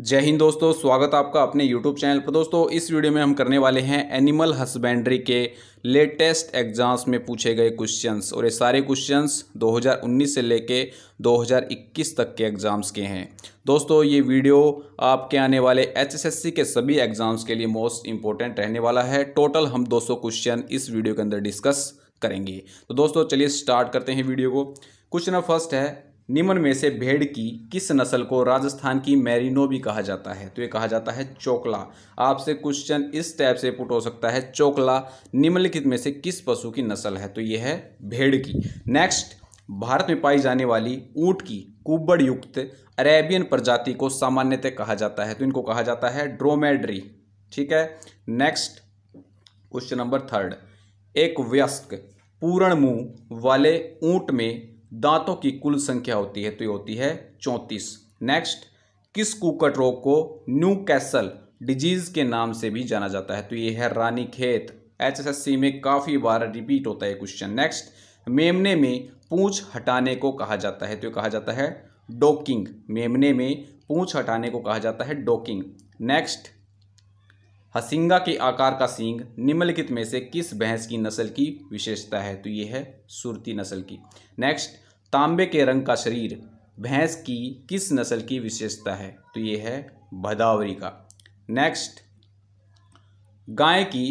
जय हिंद दोस्तों स्वागत आपका अपने YouTube चैनल पर दोस्तों इस वीडियो में हम करने वाले हैं एनिमल हस्बेंड्री के लेटेस्ट एग्जाम्स में पूछे गए क्वेश्चंस और ये सारे क्वेश्चंस 2019 से लेके 2021 तक के एग्ज़ाम्स के हैं दोस्तों ये वीडियो आपके आने वाले एचएसएससी के सभी एग्ज़ाम्स के लिए मोस्ट इंपॉर्टेंट रहने वाला है टोटल हम दो क्वेश्चन इस वीडियो के अंदर डिस्कस करेंगे तो दोस्तों चलिए स्टार्ट करते हैं वीडियो को क्वेश्चन फर्स्ट है निम्न में से भेड़ की किस नस्ल को राजस्थान की मैरिनो भी कहा जाता है तो ये कहा जाता है चोकला आपसे क्वेश्चन इस टाइप से पुट हो सकता है चोकला निम्नलिखित में से किस पशु की नस्ल है तो ये है भेड़ की नेक्स्ट भारत में पाई जाने वाली ऊँट की कुबड़ युक्त अरेबियन प्रजाति को सामान्यतः कहा जाता है तो इनको कहा जाता है ड्रोमेड्री ठीक है नेक्स्ट क्वेश्चन नंबर थर्ड एक व्यस्क पूर्ण मुंह वाले ऊंट में दांतों की कुल संख्या होती है तो ये होती है चौंतीस नेक्स्ट किस कुकट रोग को न्यू कैसल डिजीज के नाम से भी जाना जाता है तो ये है रानी खेत एच में काफ़ी बार रिपीट होता है क्वेश्चन नेक्स्ट मेमने में पूछ हटाने को कहा जाता है तो कहा जाता है डोकिंग मेमने में पूछ हटाने को कहा जाता है डोकिंग नेक्स्ट हसिंगा के आकार का सींग निम्नलिखित में से किस भैंस की नस्ल की विशेषता है तो यह है सुरती नस्ल की नेक्स्ट तांबे के रंग का शरीर भैंस की किस नस्ल की विशेषता है तो ये है भदावरी का नेक्स्ट गाय की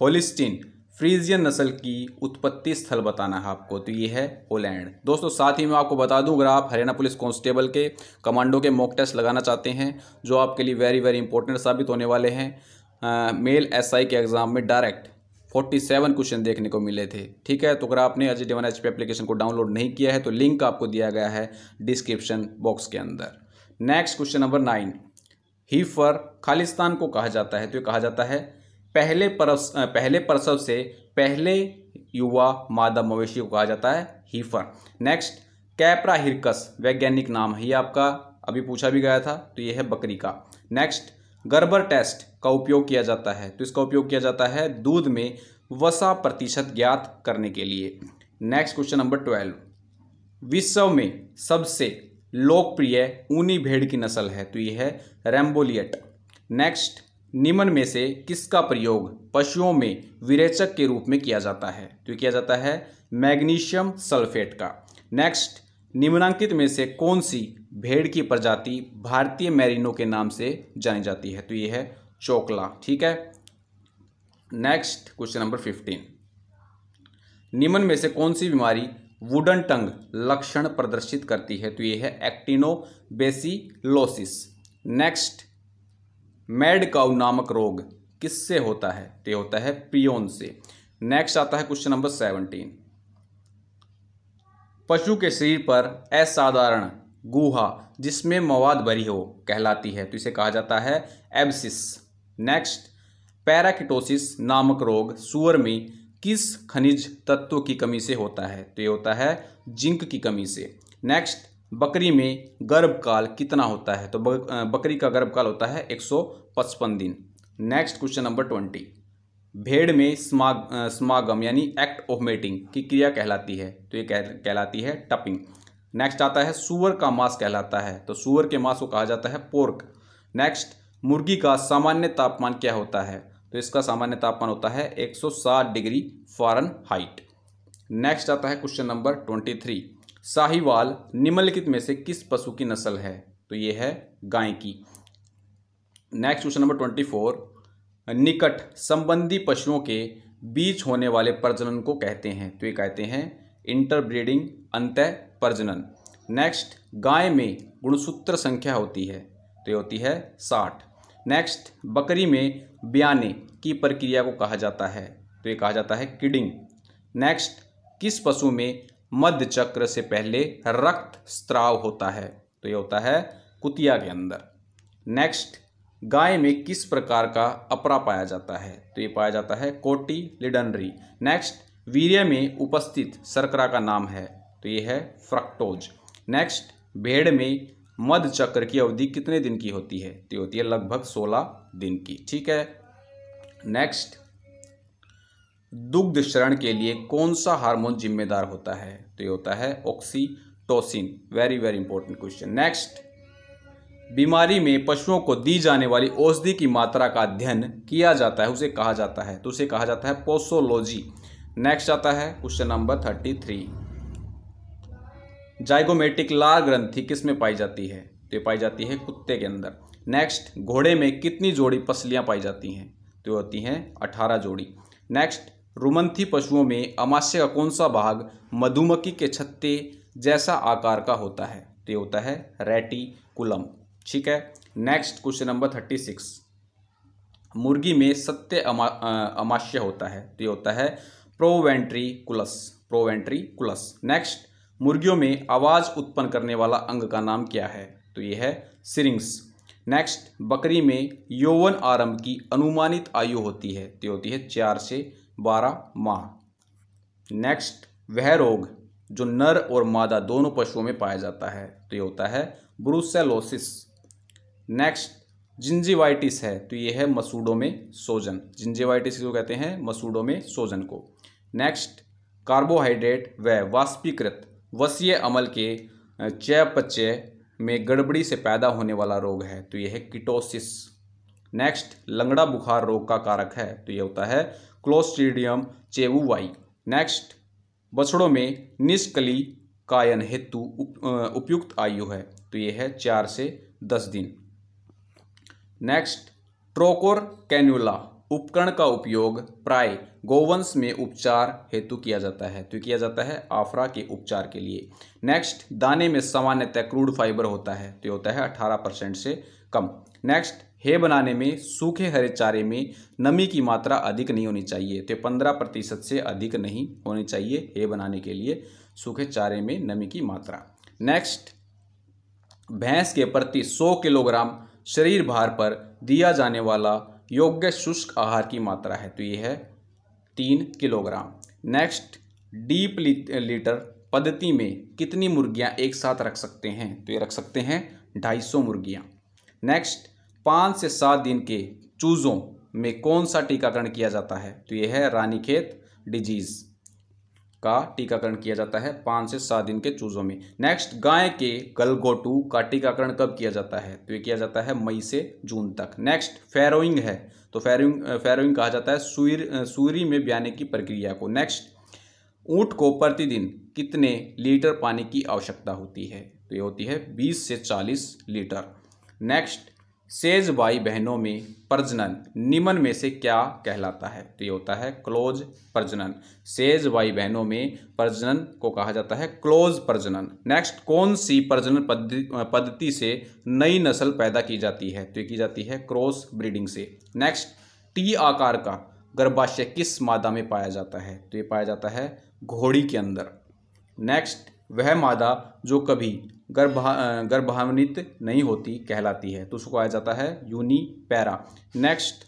होलिस्टिन फ्रीजियन नस्ल की उत्पत्ति स्थल बताना है आपको तो ये है होलैंड दोस्तों साथ ही मैं आपको बता दूं अगर आप हरियाणा पुलिस कांस्टेबल के कमांडो के मॉक टेस्ट लगाना चाहते हैं जो आपके लिए वेरी वेरी इंपॉर्टेंट साबित होने वाले हैं मेल एसआई के एग्ज़ाम में डायरेक्ट फोर्टी सेवन क्वेश्चन देखने को मिले थे ठीक है तो अगर आपने अजय वन एच एप्लीकेशन को डाउनलोड नहीं किया है तो लिंक आपको दिया गया है डिस्क्रिप्शन बॉक्स के अंदर next question number nine heifer Khalistan को कहा जाता है तो ये कहा जाता है पहले परस पहले प्रसव से पहले युवा मादा मवेशी को कहा जाता है हीफर नेक्स्ट कैपरा हिरकस वैज्ञानिक नाम है ये आपका अभी पूछा भी गया था तो ये है बकरी का नेक्स्ट गर्बर टेस्ट का उपयोग किया जाता है तो इसका उपयोग किया जाता है दूध में वसा प्रतिशत ज्ञात करने के लिए नेक्स्ट क्वेश्चन नंबर ट्वेल्व विश्व में सबसे लोकप्रिय ऊनी भेड़ की नस्ल है तो यह है रेम्बोलियट नेक्स्ट निमन में से किसका प्रयोग पशुओं में विरेचक के रूप में किया जाता है तो किया जाता है मैग्नीशियम सल्फेट का नेक्स्ट निम्नांकित में से कौन सी भेड़ की प्रजाति भारतीय मैरिनो के नाम से जानी जाती है तो यह है चोकला ठीक है नेक्स्ट क्वेश्चन नंबर फिफ्टीन निम्न में से कौन सी बीमारी वुडन टंग लक्षण प्रदर्शित करती है तो यह है एक्टिनोबेसिलोसिस नेक्स्ट मेड काउ नामक रोग किससे होता है तो यह होता है पियोन से नेक्स्ट आता है क्वेश्चन नंबर सेवनटीन पशु के शरीर पर असाधारण गुहा जिसमें मवाद भरी हो कहलाती है तो इसे कहा जाता है एबसिस नेक्स्ट पैराकिटोसिस नामक रोग सुअर में किस खनिज तत्व की कमी से होता है तो ये होता है जिंक की कमी से नेक्स्ट बकरी में गर्भकाल कितना होता है तो बकरी का गर्भकाल होता है 155 दिन नेक्स्ट क्वेश्चन नंबर ट्वेंटी भेड़ में स्माग स्मागम यानी एक्ट ऑफ मेटिंग की क्रिया कहलाती है तो ये कह, कहलाती है टपिंग नेक्स्ट आता है सुअर का मांस कहलाता है तो सुअर के मांस को कहा जाता है पोर्क नेक्स्ट मुर्गी का सामान्य तापमान क्या होता है तो इसका सामान्य तापमान होता है 160 डिग्री फॉरन हाइट नेक्स्ट आता है question number twenty three Sahiwal निम्नलिखित में से किस पशु की नस्ल है तो ये है गाय की next question number twenty four निकट संबंधी पशुओं के बीच होने वाले प्रजनन को कहते हैं तो ये कहते हैं इंटरब्रीडिंग अंत प्रजनन नेक्स्ट गाय में गुणसूत्र संख्या होती है तो ये होती है साठ नेक्स्ट बकरी में ब्याने की प्रक्रिया को कहा जाता है तो ये कहा जाता है किडिंग नेक्स्ट किस पशु में मध्य चक्र से पहले रक्त स्त्राव होता है तो ये होता है कुतिया के अंदर नेक्स्ट गाय में किस प्रकार का अपरा पाया जाता है तो ये पाया जाता है कोटी लिडनरी नेक्स्ट वीर्य में उपस्थित शर्करा का नाम है तो ये है फ्रक्टोज नेक्स्ट भेड़ में मध चक्र की अवधि कितने दिन की होती है तो होती है लगभग सोलह दिन की ठीक है नेक्स्ट दुग्ध शरण के लिए कौन सा हार्मोन जिम्मेदार होता है तो ये होता है oxytocin very very important question next बीमारी में पशुओं को दी जाने वाली औषधि की मात्रा का अध्ययन किया जाता है उसे कहा जाता है तो उसे कहा जाता है पोसोलॉजी नेक्स्ट आता है question number thirty three zygomatic लार ग्रंथि किस में पाई जाती है तो ये पाई जाती है कुत्ते के अंदर नेक्स्ट घोड़े में कितनी जोड़ी पसलियाँ पाई जाती हैं तो होती हैं अठारह जोड़ी नेक्स्ट रुमंथी पशुओं में अमाश्य का कौन सा भाग मधुमक्खी के छत्ते जैसा आकार का होता है तो ये होता है रेटी कुलम ठीक है next question number thirty six मुर्गी में सत्य अमा, अमाश्य होता है तो ये होता है प्रोवेंट्री कुलस प्रोवेंट्री कुलस नेक्स्ट मुर्गियों में आवाज़ उत्पन्न करने वाला अंग का नाम क्या है तो ये है सिरिंग्स नेक्स्ट बकरी में यौवन आरंभ की अनुमानित आयु होती है तो होती है चार से बारह माह नेक्स्ट वह रोग जो नर और मादा दोनों पशुओं में पाया जाता है तो ये होता है ब्रूसेलोसिस नेक्स्ट जिंजिवाइटिस है तो ये है मसूडों में सोजन जिंजिवाइटिस को कहते हैं मसूडों में सोजन को नेक्स्ट कार्बोहाइड्रेट व वाष्पीकृत वसीय अमल के चयापचय में गड़बड़ी से पैदा होने वाला रोग है तो यह है किटोसिस नेक्स्ट लंगड़ा बुखार रोग का कारक है तो यह होता है क्लोस्ट्रीडियम चेवुवाई नेक्स्ट बछड़ों में निष्कली कायन हेतु उपयुक्त आयु है तो यह है चार से दस दिन नेक्स्ट ट्रोकोर कैन्यूला उपकरण का उपयोग प्राय गोवंश में उपचार हेतु किया जाता है तो किया जाता है आफरा के उपचार के लिए नेक्स्ट दाने में सामान्यतः क्रूड फाइबर होता है तो ये होता है अठारह परसेंट से कम नेक्स्ट हे बनाने में सूखे हरे चारे में नमी की मात्रा अधिक नहीं होनी चाहिए तो पंद्रह प्रतिशत से अधिक नहीं होनी चाहिए हे बनाने के लिए सूखे चारे में नमी की मात्रा नेक्स्ट भैंस के प्रति 100 किलोग्राम शरीर भार पर दिया जाने वाला योग्य शुष्क आहार की मात्रा है तो ये है तीन किलोग्राम नेक्स्ट डीप लीटर पद्धति में कितनी मुर्गियां एक साथ रख सकते हैं तो ये रख सकते हैं ढाई सौ मुर्गियाँ नेक्स्ट पाँच से सात दिन के चूज़ों में कौन सा टीकाकरण किया जाता है तो ये है रानीखेत डिजीज़ का टीकाकरण किया जाता है पाँच से सात दिन के चूजों में नेक्स्ट गाय के गलगोटू का टीकाकरण कब किया जाता है तो ये किया जाता है मई से जून तक नेक्स्ट फेरोइंग है तो फेरोइंग फेरोइंग कहा जाता है सूर सूरी में ब्याने की प्रक्रिया को नेक्स्ट ऊँट को प्रतिदिन कितने लीटर पानी की आवश्यकता होती है तो ये होती है बीस से चालीस लीटर नेक्स्ट सेज भाई बहनों में प्रजनन निम्न में से क्या कहलाता है तो ये होता है क्लोज प्रजनन सेज भाई बहनों में प्रजनन को कहा जाता है क्लोज प्रजनन नेक्स्ट कौन सी प्रजनन पद्धति से नई नस्ल पैदा की जाती है तो ये की जाती है क्रॉस ब्रीडिंग से नेक्स्ट टी आकार का गर्भाशय किस मादा में पाया जाता है तो ये पाया जाता है घोड़ी के अंदर नेक्स्ट वह मादा जो कभी गर्भा गर्भान्वित नहीं होती कहलाती है तो उसको कहा जाता है यूनी पैरा नेक्स्ट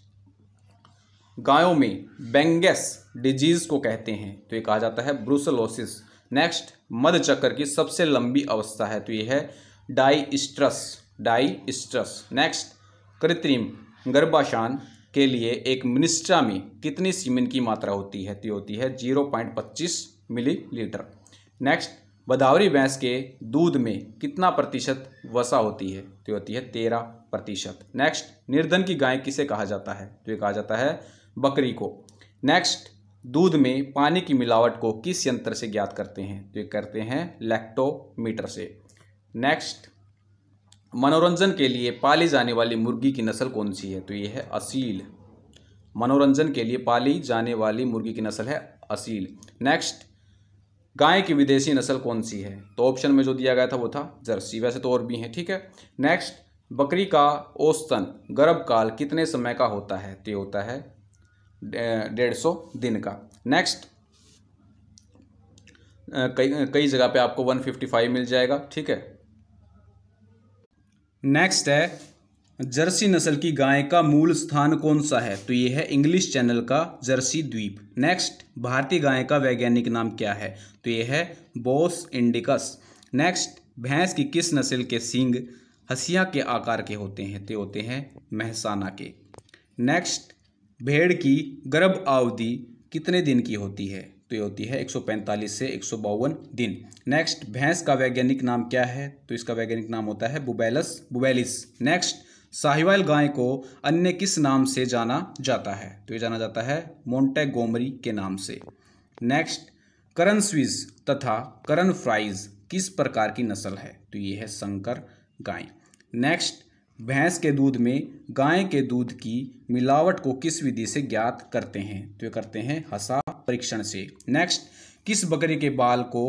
गायों में बेंगेस डिजीज़ को कहते हैं तो ये कहा जाता है ब्रूसलोसिस नेक्स्ट मध चक्कर की सबसे लंबी अवस्था है तो ये है डाइस्ट्रस डाइस्ट्रस नेक्स्ट कृत्रिम गर्भाशान के लिए एक मिनिस्ट्रा में कितनी सीमेंट की मात्रा होती है तो होती है जीरो पॉइंट पच्चीस लीटर नेक्स्ट बदावरी भैंस के दूध में कितना प्रतिशत वसा होती है तो होती है तेरह प्रतिशत नेक्स्ट निर्धन की गाय किसे कहा जाता है तो ये कहा जाता है बकरी को नेक्स्ट दूध में पानी की मिलावट को किस यंत्र से ज्ञात करते हैं तो ये करते हैं लैक्टोमीटर से नेक्स्ट मनोरंजन के लिए पाली जाने वाली मुर्गी की नस्ल कौन सी है तो ये है असील मनोरंजन के लिए पाली जाने वाली मुर्गी की नस्ल है असील नेक्स्ट गाय की विदेशी नस्ल कौन सी है तो ऑप्शन में जो दिया गया था वो था जर्सी वैसे तो और भी हैं ठीक है नेक्स्ट बकरी का औसतन गर्भकाल कितने समय का होता है तो होता है डेढ़ सौ दिन का नेक्स्ट कई कई जगह पे आपको 155 मिल जाएगा ठीक है नेक्स्ट है जर्सी नस्ल की गाय का मूल स्थान कौन सा है तो ये है इंग्लिश चैनल का जर्सी द्वीप नेक्स्ट भारतीय गाय का वैज्ञानिक नाम क्या है तो ये है बोस इंडिकस नेक्स्ट भैंस की किस नस्ल के सिंग हसिया के आकार के होते हैं तो होते हैं महसाना के नेक्स्ट भेड़ की गर्भ अवधि कितने दिन की होती है तो ये होती है 145 से एक दिन नेक्स्ट भैंस का वैज्ञानिक नाम क्या है तो इसका वैज्ञानिक नाम होता है बुबेलस बुबेलिस नेक्स्ट साहिवाल गाय को अन्य किस नाम से जाना जाता है तो ये जाना जाता है गोमरी के नाम से नेक्स्ट करन स्विज तथा करन फ्राइज किस प्रकार की नस्ल है तो ये है संकर गाय नेक्स्ट भैंस के दूध में गाय के दूध की मिलावट को किस विधि से ज्ञात करते हैं तो ये करते हैं हसा परीक्षण से नेक्स्ट किस बकरी के बाल को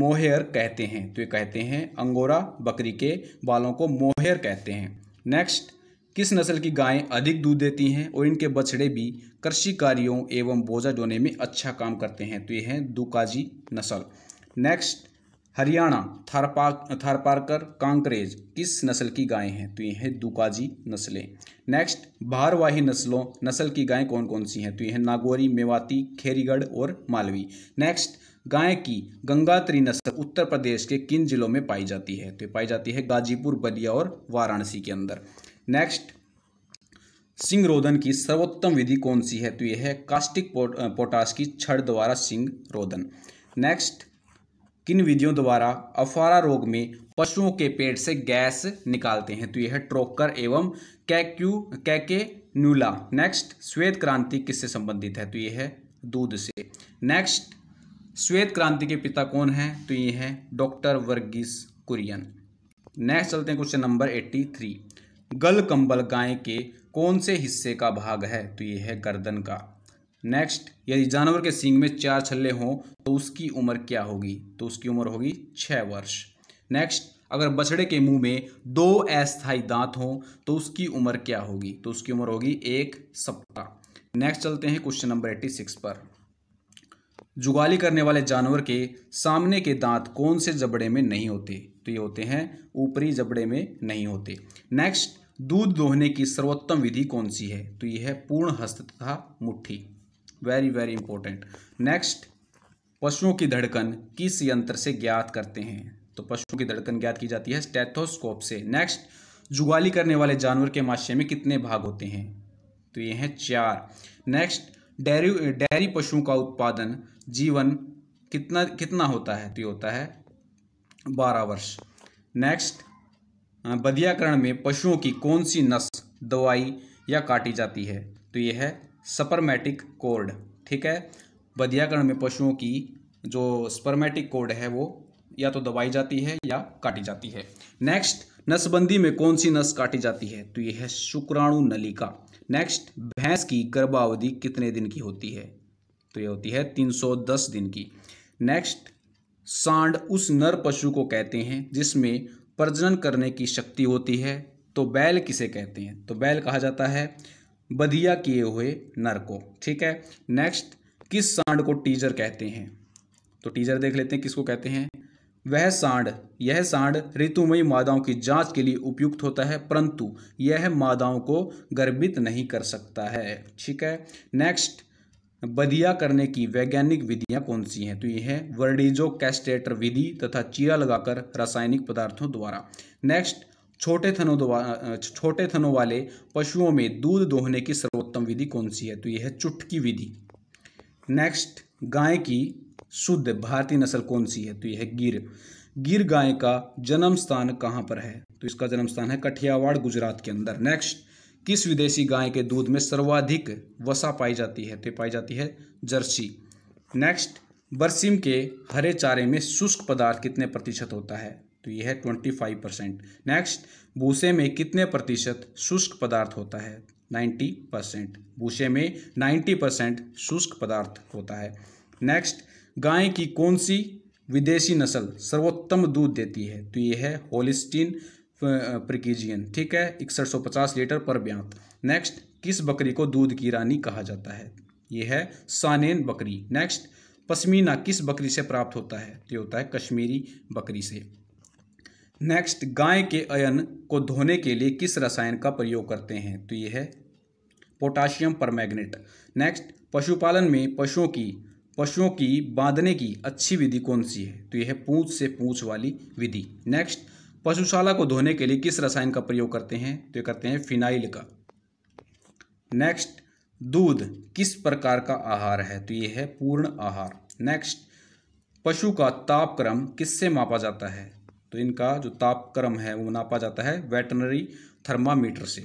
मोहेयर कहते हैं तो ये कहते हैं अंगोरा बकरी के बालों को मोहेयर कहते हैं नेक्स्ट किस नस्ल की गायें अधिक दूध देती हैं और इनके बछड़े भी कृषि कार्यों एवं बोझा ढोने में अच्छा काम करते हैं तो ये हैं दुकाजी नस्ल नेक्स्ट हरियाणा थारपाक थारपारकर कांकरेज किस नस्ल की गायें हैं तो ये हैं दुकाजी नस्लें नेक्स्ट भारवाही नस्लों नस्ल की गायें कौन कौन सी हैं तो ये हैं नागौरी मेवाती खेरीगढ़ और मालवी नेक्स्ट गाय की गंगात्री नस्ल उत्तर प्रदेश के किन जिलों में पाई जाती है तो पाई जाती है गाजीपुर बलिया और वाराणसी के अंदर नेक्स्ट सिंह रोदन की सर्वोत्तम विधि कौन सी है तो यह है कास्टिक पोटास की छड़ द्वारा सिंह रोदन नेक्स्ट किन विधियों द्वारा अफारा रोग में पशुओं के पेट से गैस निकालते हैं तो यह है ट्रोकर एवं कैक्यू कैके न्यूला नेक्स्ट श्वेत क्रांति किससे संबंधित है तो यह है दूध से नेक्स्ट श्वेत क्रांति के पिता कौन है तो ये है डॉक्टर वर्गीस कुरियन नेक्स्ट चलते हैं क्वेश्चन नंबर एट्टी थ्री गल कंबल गाय के कौन से हिस्से का भाग है तो ये है गर्दन का नेक्स्ट यदि जानवर के सींग में चार छल्ले हों तो उसकी उम्र क्या होगी तो उसकी उम्र होगी छः वर्ष नेक्स्ट अगर बछड़े के मुंह में दो अस्थायी दांत हों तो उसकी उम्र क्या होगी तो उसकी उम्र होगी एक सप्ताह नेक्स्ट चलते हैं क्वेश्चन नंबर एट्टी सिक्स पर जुगाली करने वाले जानवर के सामने के दांत कौन से जबड़े में नहीं होते तो ये होते हैं ऊपरी जबड़े में नहीं होते नेक्स्ट दूध दोहने की सर्वोत्तम विधि कौन सी है तो ये है पूर्ण हस्त तथा मुट्ठी वेरी वेरी इंपॉर्टेंट नेक्स्ट पशुओं की धड़कन किस यंत्र से ज्ञात करते हैं तो पशुओं की धड़कन ज्ञात की जाती है स्टेथोस्कोप से नेक्स्ट जुगाली करने वाले जानवर के माशे में कितने भाग होते हैं तो ये हैं चार नेक्स्ट डेयरी डेयरी पशुओं का उत्पादन जीवन कितना कितना होता है तो ये होता है बारह वर्ष नेक्स्ट बदियाकरण में पशुओं की कौन सी नस दवाई या काटी जाती है तो ये है स्पर्मेटिक कोड ठीक है बधियाकरण में पशुओं की जो स्पर्मेटिक कोड है वो या तो दबाई जाती है या काटी जाती है नेक्स्ट नसबंदी में कौन सी नस काटी जाती है तो ये है शुक्राणु नलिका नेक्स्ट भैंस की गर्भावधि कितने दिन की होती है तो ये होती है 310 दिन की नेक्स्ट सांड उस नर पशु को कहते हैं जिसमें प्रजनन करने की शक्ति होती है तो बैल किसे कहते हैं तो बैल कहा जाता है बधिया किए हुए नर को ठीक है नेक्स्ट किस सांड को टीजर कहते हैं तो टीजर देख लेते हैं किसको कहते हैं वह सांड यह सांड ऋतुमयी मादाओं की जांच के लिए उपयुक्त होता है परंतु यह मादाओं को गर्भित नहीं कर सकता है ठीक है नेक्स्ट बदिया करने की वैज्ञानिक विधियां कौन सी हैं तो यह है वर्डिजो कैस्टेटर विधि तथा चीरा लगाकर रासायनिक पदार्थों द्वारा नेक्स्ट छोटे थनों छोटे थनों वाले पशुओं में दूध दोहने की सर्वोत्तम विधि कौन सी है तो यह है चुटकी विधि नेक्स्ट गाय की शुद्ध भारतीय नस्ल कौन सी है तो यह है गिर गिर गाय का जन्म स्थान कहाँ पर है तो इसका जन्म स्थान है कठियावाड़ गुजरात के अंदर नेक्स्ट किस विदेशी गाय के दूध में सर्वाधिक वसा पाई जाती है तो पाई जाती है जर्सी नेक्स्ट बरसीम के हरे चारे में शुष्क पदार्थ कितने प्रतिशत होता है तो यह है ट्वेंटी फाइव परसेंट नेक्स्ट भूसे में कितने प्रतिशत शुष्क पदार्थ होता है नाइन्टी परसेंट भूसे में नाइन्टी परसेंट शुष्क पदार्थ होता है नेक्स्ट गाय की कौन सी विदेशी नस्ल सर्वोत्तम दूध देती है तो यह है होलिस्टीन प्रकीजियन ठीक है इकसठ सौ पचास लीटर पर ब्यांत नेक्स्ट किस बकरी को दूध की रानी कहा जाता है यह है सानेन बकरी नेक्स्ट पश्मीना किस बकरी से प्राप्त होता है तो ये होता है कश्मीरी बकरी से नेक्स्ट गाय के अयन को धोने के लिए किस रसायन का प्रयोग करते हैं तो ये है पोटाशियम मैग्नेट नेक्स्ट पशुपालन में पशुओं की पशुओं की बांधने की अच्छी विधि कौन सी है तो यह है पूँछ से पूँछ वाली विधि नेक्स्ट पशुशाला को धोने के लिए किस रसायन का प्रयोग करते हैं तो ये करते हैं फिनाइल का नेक्स्ट दूध किस प्रकार का आहार है तो ये है पूर्ण आहार नेक्स्ट पशु का तापक्रम किससे मापा जाता है तो इनका जो तापक्रम है वो नापा जाता है वेटनरी थर्मामीटर से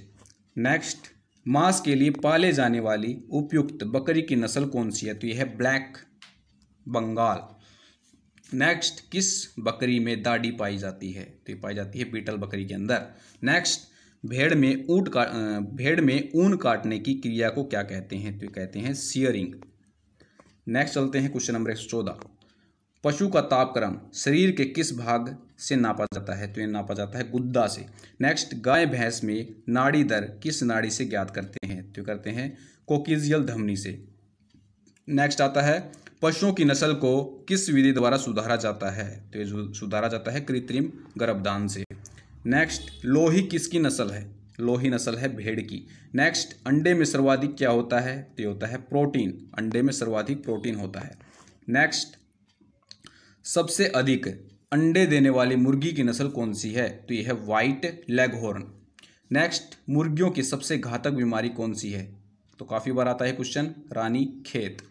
नेक्स्ट मांस के लिए पाले जाने वाली उपयुक्त बकरी की नस्ल कौन सी है तो यह है ब्लैक बंगाल नेक्स्ट किस बकरी में दाढ़ी पाई जाती है तो ये पाई जाती है बीटल बकरी के अंदर नेक्स्ट भेड़ में ऊट का भेड़ में ऊन काटने की क्रिया को क्या कहते हैं तो ये कहते हैं सियरिंग नेक्स्ट चलते हैं क्वेश्चन नंबर एक चौदह पशु का तापक्रम शरीर के किस भाग से नापा जाता है तो ये नापा जाता है गुद्दा से नेक्स्ट गाय भैंस में नाड़ी दर किस नाड़ी से ज्ञात करते हैं तो करते हैं कोकिजियल धमनी से नेक्स्ट आता है पशुओं की नस्ल को किस विधि द्वारा सुधारा जाता है तो ये सुधारा जाता है कृत्रिम गर्भदान से नेक्स्ट लोही किसकी नस्ल है लोही नस्ल है भेड़ की नेक्स्ट अंडे में सर्वाधिक क्या होता है तो ये होता है प्रोटीन अंडे में सर्वाधिक प्रोटीन होता है नेक्स्ट सबसे अधिक अंडे देने वाली मुर्गी की नस्ल कौन सी है तो यह है वाइट हॉर्न नेक्स्ट मुर्गियों की सबसे घातक बीमारी कौन सी है तो काफ़ी बार आता है क्वेश्चन रानी खेत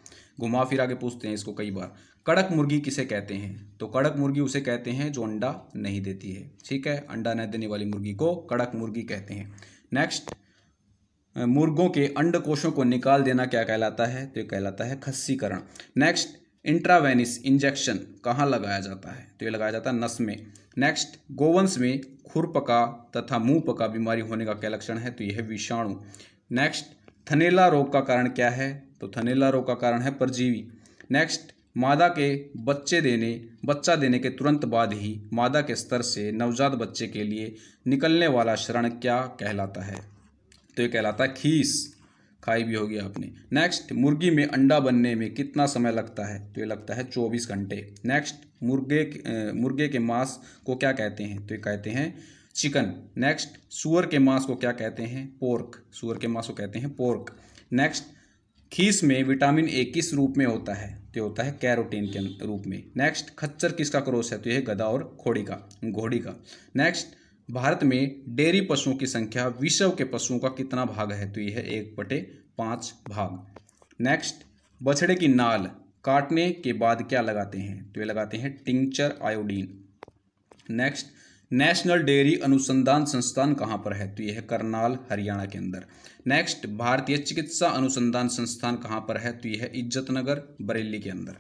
घुमा फिरा के पूछते हैं इसको कई बार कड़क मुर्गी किसे कहते हैं तो कड़क मुर्गी उसे कहते हैं जो अंडा नहीं देती है ठीक है अंडा नहीं देने वाली मुर्गी को कड़क मुर्गी कहते हैं नेक्स्ट मुर्गों के अंडकोशों को निकाल देना क्या कहलाता है तो ये कहलाता है खस्सीकरण नेक्स्ट इंट्रावेनिस इंजेक्शन कहाँ लगाया जाता है तो ये लगाया जाता है नस में नेक्स्ट गोवंश में खुरपका तथा मुंह पका बीमारी होने का क्या लक्षण है तो यह विषाणु नेक्स्ट थनेला रोग का कारण क्या है तो थनेला रोग का कारण है परजीवी नेक्स्ट मादा के बच्चे देने बच्चा देने के तुरंत बाद ही मादा के स्तर से नवजात बच्चे के लिए निकलने वाला शरण क्या कहलाता है तो ये कहलाता है खीस खाई भी होगी आपने नेक्स्ट मुर्गी में अंडा बनने में कितना समय लगता है तो ये लगता है चौबीस घंटे नेक्स्ट मुर्गे मुर्गे के मांस को क्या कहते हैं तो ये कहते हैं चिकन नेक्स्ट सुअर के मांस को क्या कहते हैं पोर्क सुअर के मांस को कहते हैं पोर्क नेक्स्ट खीस में विटामिन ए किस रूप में होता है तो होता है कैरोटीन के रूप में नेक्स्ट खच्चर किसका क्रोस है तो यह गधा और घोड़ी का घोड़ी का नेक्स्ट भारत में डेयरी पशुओं की संख्या विश्व के पशुओं का कितना भाग है तो यह एक बटे पाँच भाग नेक्स्ट बछड़े की नाल काटने के बाद क्या लगाते हैं तो ये लगाते हैं tincture iodine next national dairy अनुसंधान संस्थान कहाँ पर है तो यह है करनाल हरियाणा के अंदर नेक्स्ट भारतीय चिकित्सा अनुसंधान संस्थान कहाँ पर है तो यह है इज्जत नगर बरेली के अंदर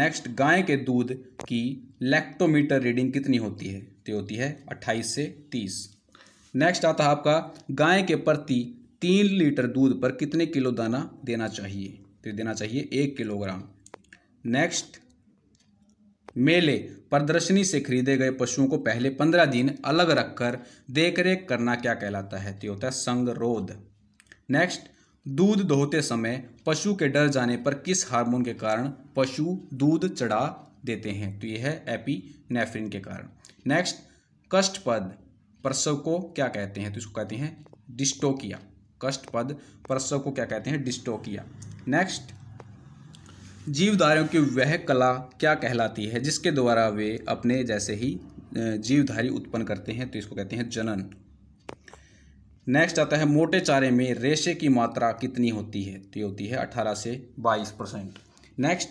नेक्स्ट गाय के दूध की लैक्टोमीटर रीडिंग कितनी होती है तो होती है 28 से 30 नेक्स्ट आता है आपका गाय के प्रति तीन लीटर दूध पर कितने किलो दाना देना चाहिए तो देना चाहिए एक किलोग्राम नेक्स्ट मेले प्रदर्शनी से खरीदे गए पशुओं को पहले पंद्रह दिन अलग रखकर देखरेख करना क्या कहलाता है तो होता है संगरोध नेक्स्ट दूध दोहते समय पशु के डर जाने पर किस हार्मोन के कारण पशु दूध चढ़ा देते हैं तो यह है एपीनेफ्रिन के कारण नेक्स्ट कष्टपद प्रसव को क्या कहते हैं तो इसको कहते हैं डिस्टोकिया कष्ट पद परसों को क्या कहते हैं डिस्टोकिया नेक्स्ट जीवधारियों की वह कला क्या कहलाती है जिसके द्वारा वे अपने जैसे ही जीवधारी उत्पन्न करते हैं तो इसको कहते हैं जनन नेक्स्ट आता है मोटे चारे में रेशे की मात्रा कितनी होती है तो ये होती है 18 से 22 परसेंट नेक्स्ट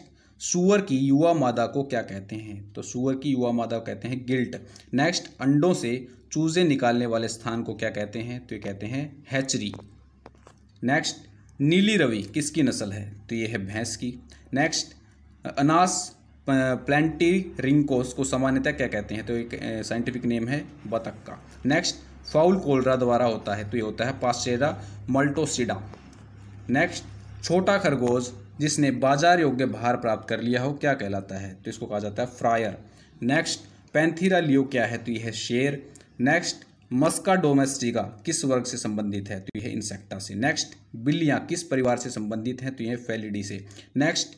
सुअर की युवा मादा को क्या कहते हैं तो सुअर की युवा मादा को कहते हैं गिल्ट नेक्स्ट अंडों से चूजे निकालने वाले स्थान को क्या कहते हैं तो ये कहते हैं हैचरी नेक्स्ट नीली रवि किसकी नस्ल है तो ये है भैंस की नेक्स्ट अनास प्लैंटी रिंकोस को सामान्यतः क्या कहते हैं तो एक साइंटिफिक नेम है बतख का नेक्स्ट फाउल कोलरा द्वारा होता है तो ये होता है पास्चेरा मल्टोसिडा नेक्स्ट छोटा खरगोश जिसने बाजार योग्य भार प्राप्त कर लिया हो क्या कहलाता है तो इसको कहा जाता है फ्रायर नेक्स्ट पैंथीरा लियो क्या है तो यह है शेर नेक्स्ट मस्का डोमेस्टिका किस वर्ग से संबंधित है तो यह इंसेक्टा से नेक्स्ट बिल्लियां किस परिवार से संबंधित हैं तो यह फेलिडी से नेक्स्ट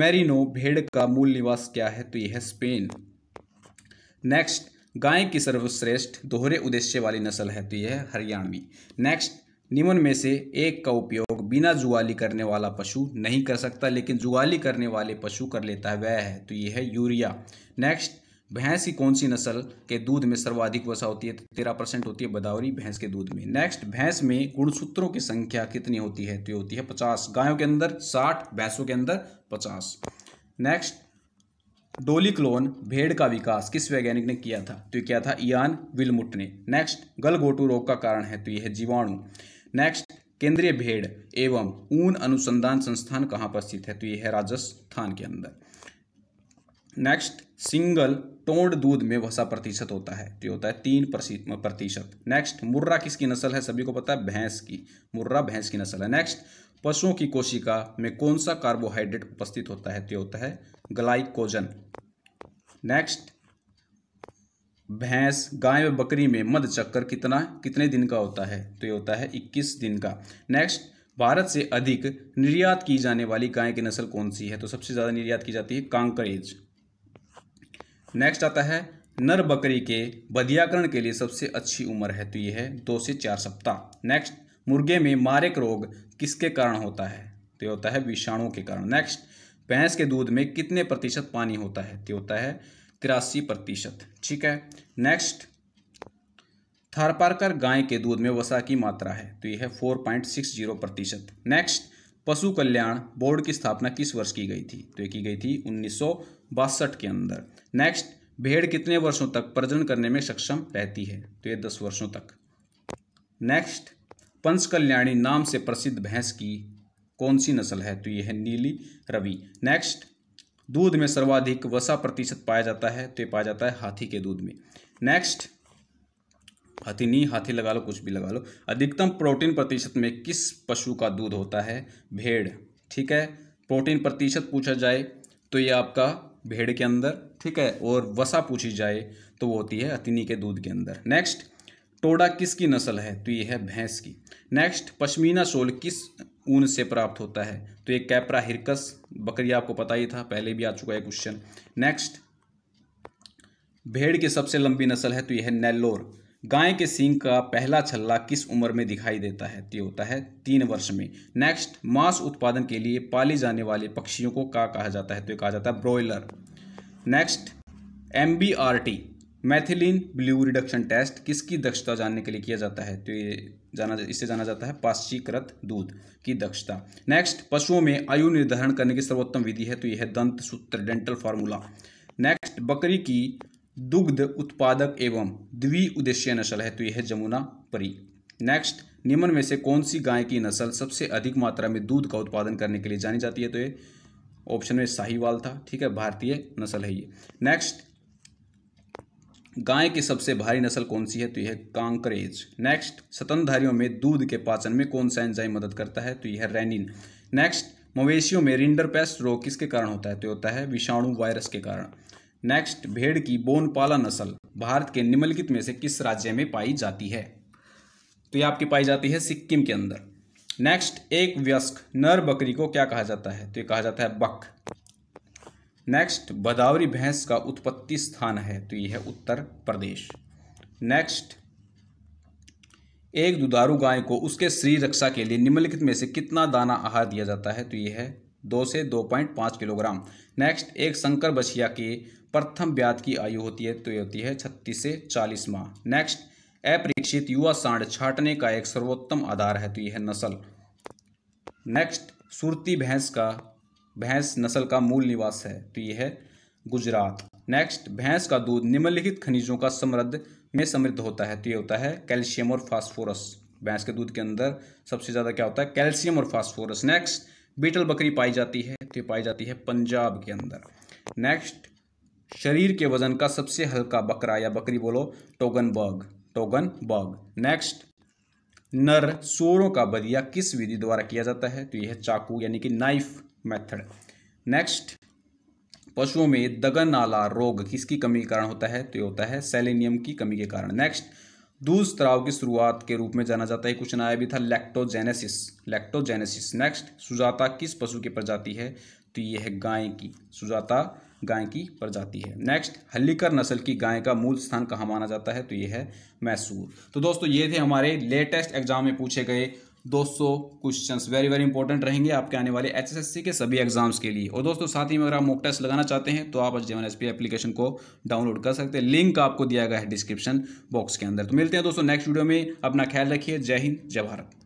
मैरिनो भेड़ का मूल निवास क्या है तो यह स्पेन नेक्स्ट गाय की सर्वश्रेष्ठ दोहरे उद्देश्य वाली नस्ल है तो यह हरियाणवी नेक्स्ट निम्न में से एक का उपयोग बिना जुआली करने वाला पशु नहीं कर सकता लेकिन जुआली करने वाले पशु कर लेता है वह है तो यह है यूरिया नेक्स्ट भैंस की कौन सी नस्ल के दूध में सर्वाधिक वसा होती है तो तेरह परसेंट होती है बदावरी भैंस के दूध में नेक्स्ट भैंस में गुणसूत्रों की संख्या कितनी होती है तो ये होती है पचास गायों के अंदर साठ भैंसों के अंदर पचास नेक्स्ट डोली क्लोन भेड़ का विकास किस वैज्ञानिक ने किया था तो क्या था इयान विलमुट ने नेक्स्ट गलगोटू रोग का कारण है तो यह जीवाणु नेक्स्ट केंद्रीय भेड़ एवं ऊन अनुसंधान संस्थान कहाँ पर स्थित है तो यह है राजस्थान के अंदर नेक्स्ट सिंगल टोंड दूध में वसा प्रतिशत होता है तो होता है तीन प्रतिशत नेक्स्ट मुर्रा किसकी नस्ल है सभी को पता है भैंस की मुर्रा भैंस की नस्ल है नेक्स्ट पशुओं की कोशिका में कौन सा कार्बोहाइड्रेट उपस्थित होता है तो होता है ग्लाइकोजन नेक्स्ट भैंस गाय व बकरी में मध चक्कर कितना कितने दिन का होता है तो ये होता है 21 दिन का नेक्स्ट भारत से अधिक निर्यात की जाने वाली गाय की नस्ल कौन सी है तो सबसे ज़्यादा निर्यात की जाती है कांकरेज नेक्स्ट आता है नर बकरी के बधियाकरण के लिए सबसे अच्छी उम्र है तो ये है दो से चार सप्ताह नेक्स्ट मुर्गे में मारक रोग किसके कारण होता है तो होता है विषाणु के कारण नेक्स्ट भैंस के दूध में कितने प्रतिशत पानी होता है तो होता है तिरासी प्रतिशत ठीक है नेक्स्ट थारपारकर गाय के दूध में वसा की मात्रा है तो यह है फोर पॉइंट सिक्स जीरो प्रतिशत नेक्स्ट पशु कल्याण बोर्ड की स्थापना किस वर्ष की गई थी तो ये की गई थी उन्नीस के अंदर नेक्स्ट भेड़ कितने वर्षों तक प्रजनन करने में सक्षम रहती है तो ये दस वर्षों तक नेक्स्ट पंचकल्याणी नाम से प्रसिद्ध भैंस की कौन सी नस्ल है तो यह है नीली रवि नेक्स्ट दूध में सर्वाधिक वसा प्रतिशत पाया जाता है तो ये पाया जाता है हाथी के दूध में नेक्स्ट हाथी नहीं हाथी लगा लो कुछ भी लगा लो अधिकतम प्रोटीन प्रतिशत में किस पशु का दूध होता है भेड़ ठीक है प्रोटीन प्रतिशत पूछा जाए तो ये आपका भेड़ के अंदर ठीक है और वसा पूछी जाए तो वो होती है अतिनी के दूध के अंदर नेक्स्ट टोडा किसकी नस्ल है तो ये है भैंस की नेक्स्ट पश्मीना शोल किस ऊन से प्राप्त होता है तो ये कैपरा हिरकस बकरी आपको पता ही था पहले भी आ चुका है क्वेश्चन नेक्स्ट भेड़ की सबसे लंबी नस्ल है तो यह है नेल्लोर गाय के सींग का पहला छल्ला किस उम्र में दिखाई देता है तो होता है तीन वर्ष में नेक्स्ट मांस उत्पादन के लिए पाली जाने वाले पक्षियों को का कहा जाता है तो कहा जाता है broiler next M B R T methylene blue reduction test किसकी दक्षता जानने के लिए किया जाता है तो ये जाना इससे जाना जाता है पाश्चीकृत दूध की दक्षता नेक्स्ट पशुओं में आयु निर्धारण करने की सर्वोत्तम विधि है तो यह है दंत सूत्र डेंटल फार्मूला नेक्स्ट बकरी की दुग्ध उत्पादक एवं द्वि उद्देश्य नस्ल है तो यह है जमुना परी नेक्स्ट निम्न में से कौन सी गाय की नस्ल सबसे अधिक मात्रा में दूध का उत्पादन करने के लिए जानी जाती है तो ये ऑप्शन में साहिवाल था ठीक है भारतीय नस्ल है ये नेक्स्ट गाय की सबसे भारी नस्ल कौन सी है तो यह कांकरेज नेक्स्ट सतनधारियों में दूध के पाचन में कौन सा एंजाइम मदद करता है तो यह रैनिन नेक्स्ट मवेशियों में रिंडर रोग किसके कारण होता है तो होता है विषाणु वायरस के कारण नेक्स्ट भेड़ की बोनपाला नस्ल भारत के निम्नलिखित में से किस राज्य में पाई जाती है तो ये आपकी पाई जाती है सिक्किम के अंदर नेक्स्ट एक व्यस्क नर बकरी को क्या कहा जाता है तो ये कहा जाता है बक नेक्स्ट भदावरी भैंस का उत्पत्ति स्थान है तो ये है उत्तर प्रदेश नेक्स्ट एक दुधारू गाय को उसके श्री रक्षा के लिए निम्नलिखित में से कितना दाना आहार दिया जाता है तो ये है दो से दो पॉइंट पाँच किलोग्राम नेक्स्ट एक संकर बछिया की प्रथम ब्याज की आयु होती है तो ये होती है छत्तीस से चालीस माह नेक्स्ट अप्रीक्षित युवा सांड छाटने का एक सर्वोत्तम आधार है तो यह नस्ल नेक्स्ट सूरती भैंस का भैंस नस्ल का मूल निवास है तो यह है गुजरात नेक्स्ट भैंस का दूध निम्नलिखित खनिजों का समृद्ध में समृद्ध होता है तो ये होता है कैल्शियम और फास्फोरस भैंस के दूध के अंदर सबसे ज़्यादा क्या होता है कैल्शियम और फास्फोरस नेक्स्ट बीटल बकरी पाई जाती है तो पाई जाती है पंजाब के अंदर नेक्स्ट शरीर के वजन का सबसे हल्का बकरा या बकरी बोलो Toggenburg Toggenburg next नर सोरों का बदिया किस विधि द्वारा किया जाता है तो यह है चाकू यानी कि नाइफ मेथड नेक्स्ट पशुओं में दगन आला रोग किसकी कमी के कारण होता है तो यह होता है सेलेनियम की कमी के कारण नेक्स्ट दूध स्त्राव की शुरुआत के रूप में जाना जाता है क्वेश्चन आया भी था लैक्टोजेनेसिस लैक्टोजेनेसिस नेक्स्ट सुजाता किस पशु की प्रजाति है तो यह है गाय की सुजाता गाय की प्रजाति है नेक्स्ट हल्लीकर नस्ल की गाय का मूल स्थान कहाँ माना जाता है तो यह है मैसूर तो दोस्तों ये थे हमारे लेटेस्ट एग्जाम में पूछे गए 200 क्वेश्चंस वेरी वेरी इंपॉर्टेंट रहेंगे आपके आने वाले एचएसएससी के सभी एग्जाम्स के लिए और दोस्तों साथ ही में अगर आप मॉक टेस्ट लगाना चाहते हैं तो आप जेवन एस एप्लीकेशन को डाउनलोड कर सकते हैं लिंक आपको दिया गया है डिस्क्रिप्शन बॉक्स के अंदर तो मिलते हैं दोस्तों नेक्स्ट वीडियो में अपना ख्याल रखिए जय हिंद जय भारत